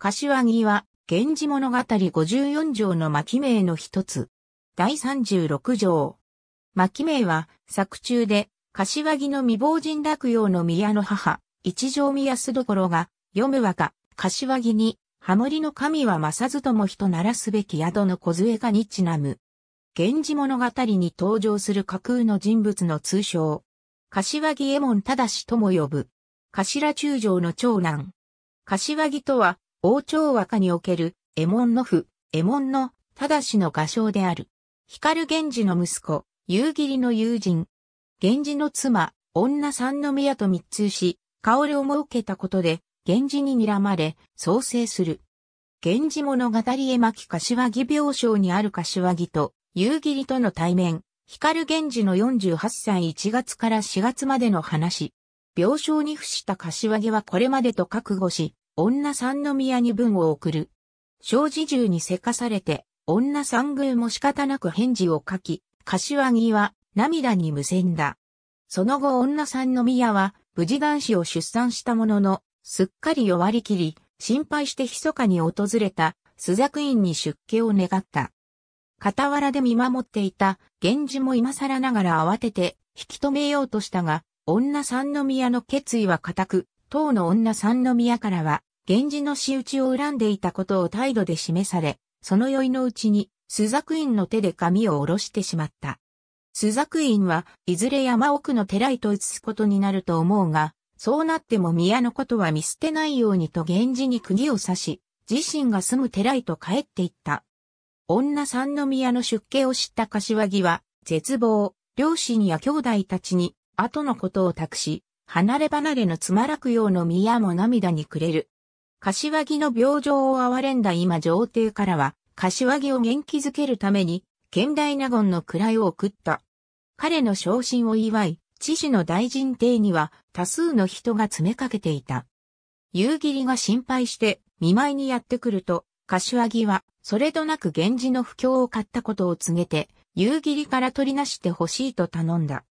柏木は、源氏物語54条の巻名の一つ。第36条。巻名は、作中で、柏木の未亡人落葉の宮の母、一条宮須どころが、読む和歌、柏木に、ハモリの神は正ずとも人ならすべき宿の梢がにちなむ。源氏物語に登場する架空の人物の通称。柏木右衛門しとも呼ぶ。頭中将の長男。柏木とは、王朝和歌における、エモンの父、エモンの、しの画商である。光源氏の息子、夕霧の友人。源氏の妻、女三宮と密通し、りを設けたことで、源氏に睨まれ、創生する。源氏物語絵巻柏木病床にある柏木と、夕霧との対面、光源氏の48歳1月から4月までの話。病床に付した柏木はこれまでと覚悟し、女三宮に文を送る。小侍中にせかされて、女三宮も仕方なく返事を書き、柏木は涙に無線だ。その後女三宮は無事男子を出産したものの、すっかり弱りきり、心配して密かに訪れた朱雀院に出家を願った。傍らで見守っていた源氏も今更ながら慌てて引き止めようとしたが、女三宮の決意は固く、当の女三宮からは源氏の仕打ちを恨んでいたことを態度で示され、その酔いのうちに、朱雀院の手で髪を下ろしてしまった。朱雀院はいずれ山奥の寺へと移すことになると思うが、そうなっても宮のことは見捨てないようにと源氏に釘を刺し、自身が住む寺へと帰っていった。女三宮の出家を知った柏木は、絶望、両親や兄弟たちに、後のことを託し、離れ離れのつまらくようの宮も涙にくれる。柏木の病状を憐れんだ今上帝からは、柏木を元気づけるために、県大納言の位を送った。彼の昇進を祝い、知事の大臣邸には多数の人が詰めかけていた。夕霧が心配して見舞いにやってくると、柏木はそれとなく源氏の不況を買ったことを告げて、夕霧から取りなしてほしいと頼んだ。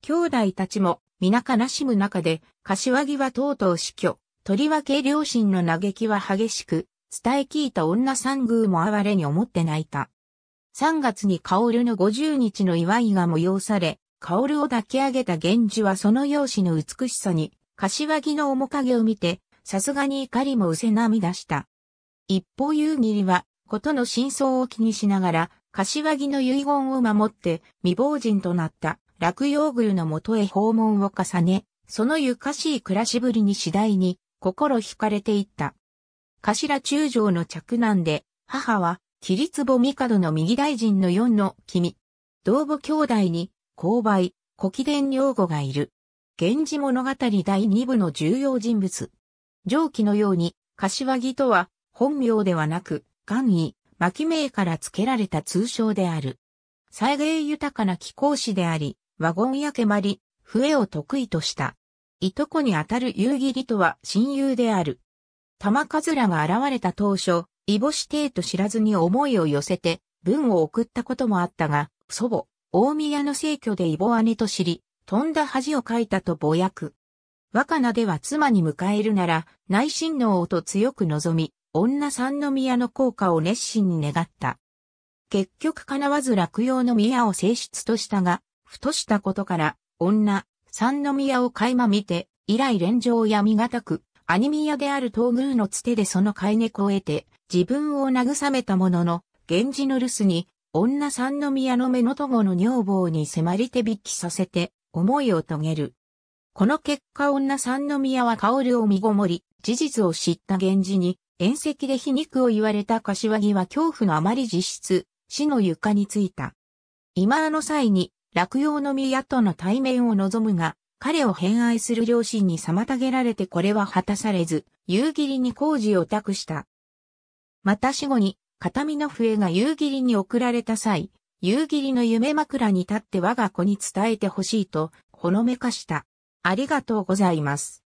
兄弟たちも皆悲しむ中で、柏木はとうとう死去。とりわけ両親の嘆きは激しく、伝え聞いた女三宮も哀れに思って泣いた。3月に薫の50日の祝いが催され、薫を抱き上げた源氏はその容姿の美しさに、柏木の面影を見て、さすがに怒りもうせ涙した。一方夕霧は、ことの真相を気にしながら、柏木の遺言を守って、未亡人となった落葉宮のもとへ訪問を重ね、そのゆかしい暮らしぶりに次第に心惹かれていった。頭中将の嫡男で、母は、桐壺帝の右大臣の四の君。同母兄弟に、勾配、古貴伝女吾がいる。源氏物語第二部の重要人物。上記のように、柏木とは、本名ではなく、官位、牧名から付けられた通称である。災芸豊かな貴公子であり、ワゴンやけまり、笛を得意とした。いとこにあたる夕霧とは親友である。玉かずらが現れた当初、いぼしてと知らずに思いを寄せて、文を送ったこともあったが、祖母、大宮の生居でいぼ姉と知り、飛んだ恥をかいたとぼやく。若菜では妻に迎えるなら、内親王と強く望み、女三宮の効果を熱心に願った。結局叶わず落葉の宮を正室としたが、ふとしたことから、女、三宮を垣間見て、以来連城や見難く、アニミヤである東宮のつてでその飼い猫を得て、自分を慰めたものの、源氏の留守に、女三宮の目のとごの女房に迫り手引きさせて、思いを遂げる。この結果女三宮は薫を身ごもり、事実を知った源氏に、遠石で皮肉を言われた柏木は恐怖のあまり実質、死の床についた。今あの際に、落葉の宮との対面を望むが、彼を偏愛する両親に妨げられてこれは果たされず、夕霧に工事を託した。また死後に、片身の笛が夕霧に送られた際、夕霧の夢枕に立って我が子に伝えてほしいと、ほのめかした。ありがとうございます。